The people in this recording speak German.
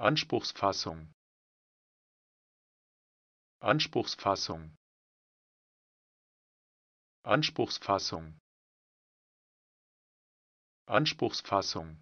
Anspruchsfassung Anspruchsfassung Anspruchsfassung Anspruchsfassung